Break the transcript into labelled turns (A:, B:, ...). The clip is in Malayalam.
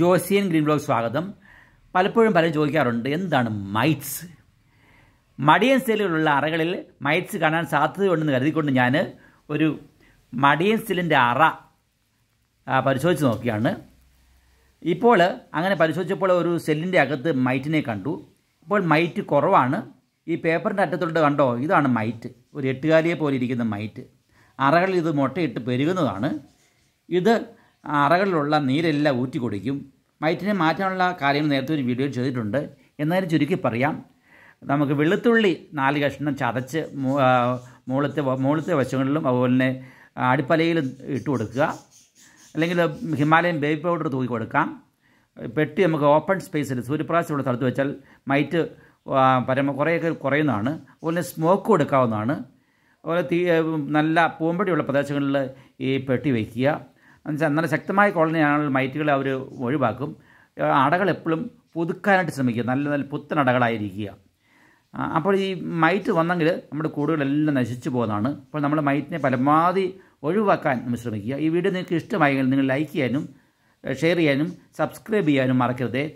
A: ജോസിയൻ ഗ്രീൻ സ്വാഗതം പലപ്പോഴും പലരും ചോദിക്കാറുണ്ട് എന്താണ് മൈറ്റ്സ് മടിയൻ സെല്ലിലുള്ള അറകളിൽ മൈറ്റ്സ് കാണാൻ സാധ്യതയുണ്ടെന്ന് കരുതിക്കൊണ്ട് ഞാൻ ഒരു മടിയൻ സെല്ലിൻ്റെ അറ പരിശോധിച്ച് നോക്കിയാണ് ഇപ്പോൾ അങ്ങനെ പരിശോധിച്ചപ്പോൾ ഒരു സെല്ലിൻ്റെ അകത്ത് മൈറ്റിനെ കണ്ടു ഇപ്പോൾ മൈറ്റ് കുറവാണ് ഈ പേപ്പറിൻ്റെ അറ്റത്തോട്ട് കണ്ടോ ഇതാണ് മൈറ്റ് ഒരു എട്ടുകാലിയെ പോലെ ഇരിക്കുന്ന മൈറ്റ് അറകളിൽ ഇത് മുട്ടയിട്ട് പെരുകുന്നതാണ് ഇത് അറകളിലുള്ള നീരെല്ലാം ഊറ്റി കൊടുക്കും വയറ്റിനെ മാറ്റാനുള്ള കാര്യം നേരത്തെ ഒരു വീഡിയോ ചെയ്തിട്ടുണ്ട് എന്നാലും ചുരുക്കി പറയാം നമുക്ക് വെളുത്തുള്ളി നാല് കഷ്ണം ചതച്ച് മൂളത്തെ മൂളത്തെ വശങ്ങളിലും അതുപോലെ തന്നെ അടിപ്പലയിലും ഇട്ട് കൊടുക്കുക അല്ലെങ്കിൽ ഹിമാലയൻ ബേബി പൗഡർ തൂക്കി കൊടുക്കാം പെട്ടി നമുക്ക് ഓപ്പൺ സ്പേസിൽ സൂര്യപ്രകാശമുള്ള സ്ഥലത്ത് വെച്ചാൽ മൈറ്റ് പരമ കുറേയൊക്കെ കുറയുന്നതാണ് അതുപോലെ സ്മോക്ക് കൊടുക്കാവുന്നതാണ് അതുപോലെ തീ നല്ല പൂമ്പടിയുള്ള പ്രദേശങ്ങളിൽ ഈ പെട്ടി വയ്ക്കുക എന്നുവെച്ചാൽ നല്ല ശക്തമായ കോളനിയാണെങ്കിൽ മൈറ്റുകളെ അവർ ഒഴിവാക്കും അടകൾ എപ്പോഴും പുതുക്കാനായിട്ട് ശ്രമിക്കുക നല്ല നല്ല പുത്തൻ അടകളായിരിക്കുക അപ്പോൾ ഈ മൈറ്റ് വന്നെങ്കിൽ നമ്മുടെ കൂടുകളെല്ലാം നശിച്ചു പോകുന്നതാണ് അപ്പോൾ നമ്മൾ മൈറ്റിനെ പരമാവധി ഒഴിവാക്കാൻ നമ്മൾ ശ്രമിക്കുക ഈ വീഡിയോ നിങ്ങൾക്ക് ഇഷ്ടമായെങ്കിൽ നിങ്ങൾ ലൈക്ക് ചെയ്യാനും ഷെയർ ചെയ്യാനും സബ്സ്ക്രൈബ് ചെയ്യാനും മറക്കരുത്